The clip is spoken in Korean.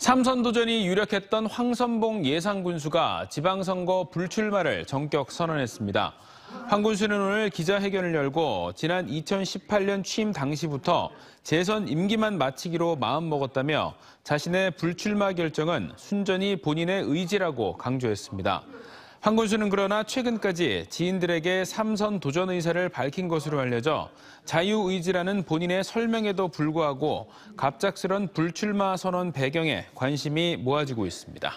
삼선 도전이 유력했던 황선봉 예상군수가 지방선거 불출마를 전격 선언했습니다. 황 군수는 오늘 기자회견을 열고 지난 2018년 취임 당시부터 재선 임기만 마치기로 마음먹었다며 자신의 불출마 결정은 순전히 본인의 의지라고 강조했습니다. 황군수는 그러나 최근까지 지인들에게 삼선 도전 의사를 밝힌 것으로 알려져 자유의지라는 본인의 설명에도 불구하고 갑작스런 불출마 선언 배경에 관심이 모아지고 있습니다.